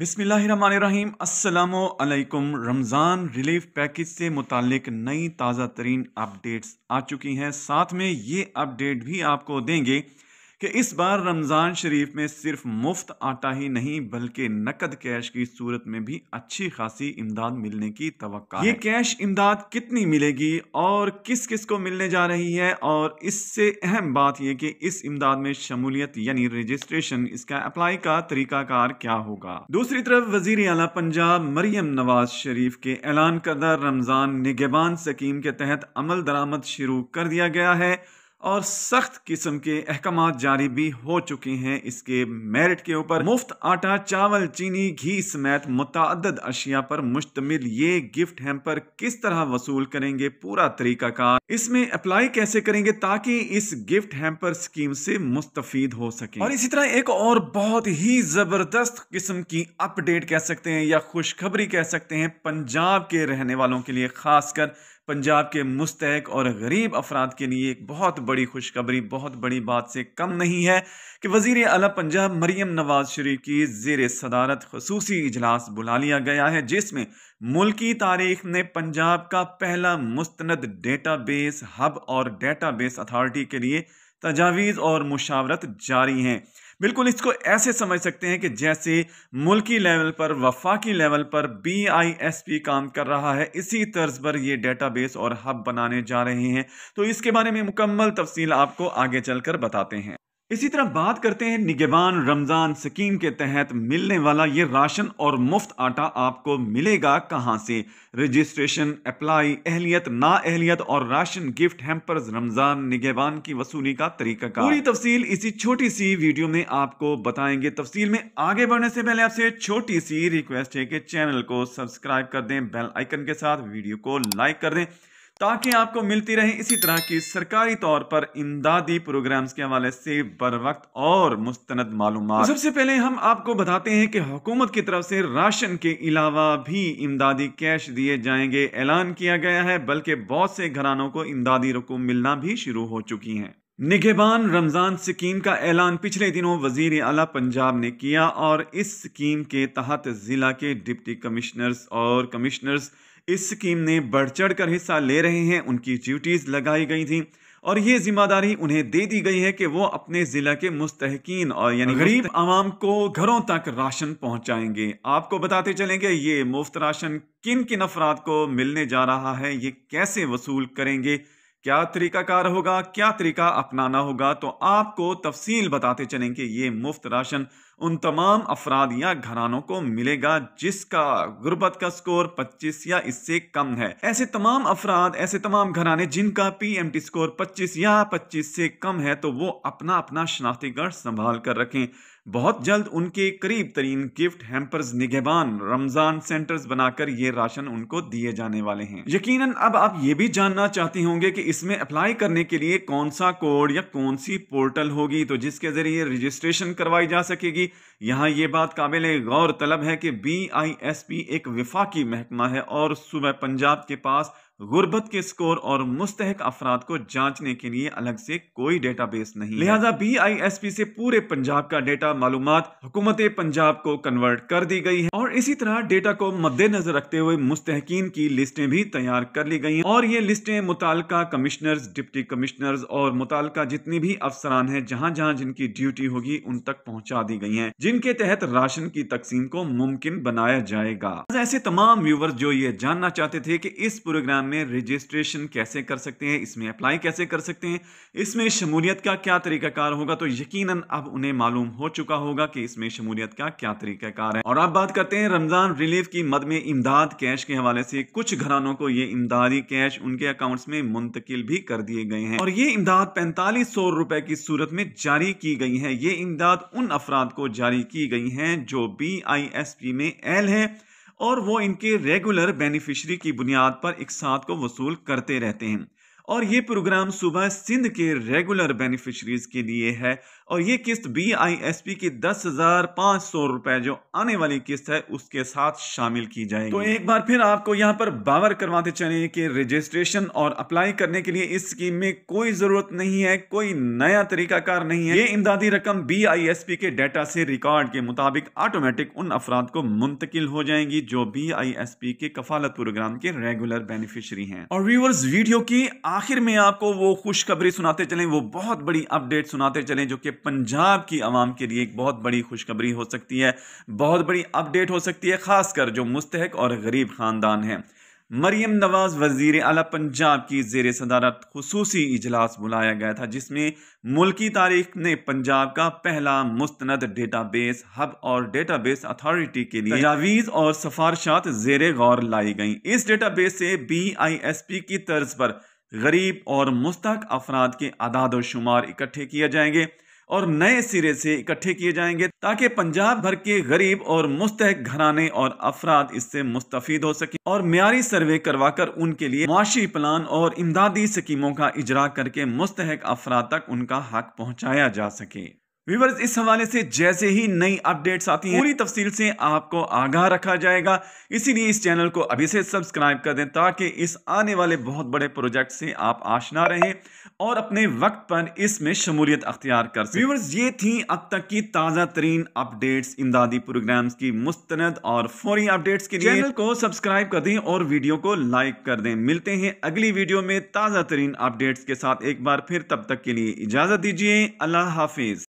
बिसमीम अल्लाम Ramzan relief package से मुतक नई ताज़ा तरीन अपडेट्स आ चुकी हैं साथ में ये अपडेट भी आपको देंगे कि इस बार रमज़ान शरीफ में सिर्फ मुफ्त आटा ही नहीं बल्कि नकद कैश की सूरत में भी अच्छी खासी इमदाद मिलने की तो ये कैश इमदाद कितनी मिलेगी और किस किस को मिलने जा रही है और इससे अहम बात यह कि इस इमदाद में शमूलियत यानी रजिस्ट्रेशन इसका अप्लाई का तरीकाकार क्या होगा दूसरी तरफ वजीर अला पंजाब मरियम नवाज शरीफ के ऐलान करदा रमज़ान निगेबान सकीम के तहत अमल दरामद शुरू कर दिया गया है और सख्त किस्म के अहकाम जारी भी हो चुके हैं इसके मेरिट के ऊपर मुफ्त आटा चावल चीनी घी समेत मुतद अशिया पर मुश्तमिल ये गिफ्ट हैम्पर किस तरह वसूल करेंगे पूरा तरीका का इसमें अप्लाई कैसे करेंगे ताकि इस गिफ्ट हेम्पर स्कीम से मुस्तफ़ हो सके और इसी तरह एक और बहुत ही ज़बरदस्त किस्म की अपडेट कह सकते हैं या खुशखबरी कह सकते हैं पंजाब के रहने वालों के लिए खासकर पंजाब के मुस्तक और गरीब अफराद के लिए एक बहुत बड़ी खुशखबरी बहुत बड़ी बात से कम नहीं है कि वज़ी अला पंजाब मरीम नवाज शरीफ की जेर सदारत खसूस इजलास बुला लिया गया है जिसमें मुल्की तारीख ने पंजाब का पहला मुस्ंद डेटा बेस हब और डेटा बेस अथार्टी के लिए तजावीज़ और मुशावरत जारी हैं बिल्कुल इसको ऐसे समझ सकते हैं कि जैसे मुल्की लेवल पर वफाकी लेवल पर बी आई एस पी काम कर रहा है इसी तर्ज पर ये डेटाबेस और हब बनाने जा रहे हैं तो इसके बारे में मुकम्मल तफसील आपको आगे चलकर बताते हैं इसी तरह बात करते हैं निगेबान रमज़ान स्कीम के तहत मिलने वाला ये राशन और मुफ्त आटा आपको मिलेगा कहाँ से रजिस्ट्रेशन अप्लाई एहलियत ना एहलियत और राशन गिफ्ट हेम्पर्स रमज़ान निगेबान की वसूली का तरीका का पूरी तफसील इसी छोटी सी वीडियो में आपको बताएंगे तफसील में आगे बढ़ने से पहले आपसे छोटी सी रिक्वेस्ट है कि चैनल को सब्सक्राइब कर दें बेल आइकन के साथ वीडियो को लाइक कर दें ताकि आपको मिलती रहे इसी तरह की सरकारी तौर पर इमदादी प्रोग्राम्स के हवाले से बर वक्त और मुस्तंद मालूम तो सबसे पहले हम आपको बताते हैं कि हुकूमत की तरफ से राशन के अलावा भी इमदादी कैश दिए जाएंगे ऐलान किया गया है बल्कि बहुत से घरानों को इमदादी रकूम मिलना भी शुरू हो चुकी है निगेबान रमज़ान स्कीम का ऐलान पिछले दिनों वजीर अला पंजाब ने किया और इस स्कीम के तहत ज़िला के डिप्टी कमिश्नर्स और कमिश्नर्स इस स्कीम ने बढ़ चढ़ कर हिस्सा ले रहे हैं उनकी ड्यूटीज़ लगाई गई थी और ये जिम्मेदारी उन्हें दे दी गई है कि वो अपने जिला के मुस्तकिन और यानी गरीब आवाम को घरों तक राशन पहुंचाएंगे आपको बताते चलेंगे ये मुफ्त राशन किन किन अफराद को मिलने जा रहा है ये कैसे वसूल करेंगे क्या तरीकाकार होगा क्या तरीका अपनाना होगा तो आपको तफसील बताते चलेंगे ये मुफ्त राशन उन तमाम अफराद या घरानों को मिलेगा जिसका गुर्बत का स्कोर 25 या इससे कम है ऐसे तमाम अफराद ऐसे तमाम घराने जिनका पीएमटी स्कोर 25 या 25 से कम है तो वो अपना अपना शनाख्ती कार्ड संभाल कर रखें बहुत जल्द उनके करीब तरीन गिफ्ट हैम्पर्स निगहबान रमजान सेंटर्स बनाकर ये राशन उनको दिए जाने वाले हैं यकीनन अब आप ये भी जानना चाहते होंगे कि इसमें अप्लाई करने के लिए कौन सा कोड या कौन सी पोर्टल होगी तो जिसके जरिए रजिस्ट्रेशन करवाई जा सकेगी यहाँ ये बात काबिल गौर तलब है कि बी आई एस पी एक विफाकी महकमा है और सुबह पंजाब के पास गुर्बत के स्कोर और मुस्तक अफराद को जांचने के लिए अलग से कोई डेटाबेस नहीं लिहाजा बी आई एस पी से पूरे पंजाब का डेटा मालूम हुकूमत पंजाब को कन्वर्ट कर दी गई है और इसी तरह डेटा को मद्देनजर रखते हुए मुस्तकिन की लिस्टें भी तैयार कर ली गई और ये लिस्टें मुतल कमिश्नर्स डिप्टी कमिश्नर और मुतल जितनी भी अफसरान है जहाँ जहाँ जिनकी ड्यूटी होगी उन तक पहुँचा दी गई है जिनके तहत राशन की तकसीम को मुमकिन बनाया जाएगा ऐसे तमाम व्यूवर्स जो ये जानना चाहते थे की इस प्रोग्राम में रजिस्ट्रेशन कैसे कर सकते हैं इसमें अप्लाई कैसे कर सकते हैं इसमें शमूलियत का क्या तरीकाकार होगा तो यकीनन अब उन्हें मालूम हो चुका होगा कि इसमें शमूलियत का क्या तरीकाकार है और अब बात करते हैं रमजान रिलीफ की मद में इमदाद कैश के हवाले से कुछ घरानों को ये इमदादी कैश उनके अकाउंट में मुंतकिल भी कर दिए गए हैं और ये इमदाद पैंतालीस सौ रुपए की सूरत में जारी की गई है ये इमदाद उन अफराद को जारी की गई है जो बी आई एस पी में एल है और वो इनके रेगुलर बेनिफिशरी की बुनियाद पर एक साथ को वसूल करते रहते हैं और ये प्रोग्राम सुबह सिंध के रेगुलर बेनिफिशरीज के लिए है और ये किस्त बी आई एस पी की दस हजार पांच सौ रुपए जो आने वाली किस्त है उसके साथ शामिल की जाएगी तो एक बार फिर आपको यहाँ पर बावर करवाते चले कि रजिस्ट्रेशन और अप्लाई करने के लिए इस स्कीम में कोई जरूरत नहीं है कोई नया तरीकाकार नहीं है ये इमदादी रकम बी आई एस पी के डाटा से रिकॉर्ड के मुताबिक ऑटोमेटिक उन अफराद को मुंतकिल हो जाएंगी जो बी आई एस पी के कफालत प्रोग्राम के रेगुलर बेनिफिशरी है और व्यूवर्स वीडियो की आखिर में आपको वो खुशखबरी सुनाते चलें वो बहुत बड़ी अपडेट सुनाते चलें जो कि पंजाब की आवाम के लिए एक बहुत बड़ी खुशखबरी हो सकती है बहुत बड़ी अपडेट हो सकती है ख़ासकर जो मुस्तक और गरीब ख़ानदान हैं मरीम नवाज़ वजीर अला पंजाब की जेर सदारत खसूसी इजलास बुलाया गया था जिसमें मुल्की तारीख ने पंजाब का पहला मुस्ंद डेटा बेस हब और डेटा बेस अथॉरिटी के लिए तजावीज़ और सफारशात जेर गौर लाई गई इस डेटा बेस से बी आई एस पी की तर्ज पर गरीब और मुस्तक अफराद के आदाद और शुमार इकट्ठे किए जाएंगे और नए सिरे से इकट्ठे किए जाएंगे ताकि पंजाब भर के गरीब और मुस्तक घराने और अफराद इससे मुस्तफ़ हो सके और मीरी सर्वे करवाकर उनके लिए मुआशी प्लान और इमदादी स्कीमों का इजरा करके मुस्तक अफराद तक उनका हक पहुँचाया जा सके व्यूवर्स इस हवाले से जैसे ही नई अपडेट्स आती हैं पूरी तफसील से आपको आगाह रखा जाएगा इसीलिए इस चैनल को अभी से सब्सक्राइब कर दें ताकि इस आने वाले बहुत बड़े प्रोजेक्ट से आप आशना रहें और अपने वक्त पर इसमें शमूलियत अख्तियार कर सकें व्यूवर्स ये थी अब तक की ताज़ा तरीन अपडेट्स इमदादी प्रोग्राम्स की मुस्तंद और फौरी अपडेट्स के लिए चैनल को सब्सक्राइब कर दें और वीडियो को लाइक कर दें मिलते हैं अगली वीडियो में ताज़ा तरीन अपडेट्स के साथ एक बार फिर तब तक के लिए इजाज़त दीजिए अल्लाह हाफिज़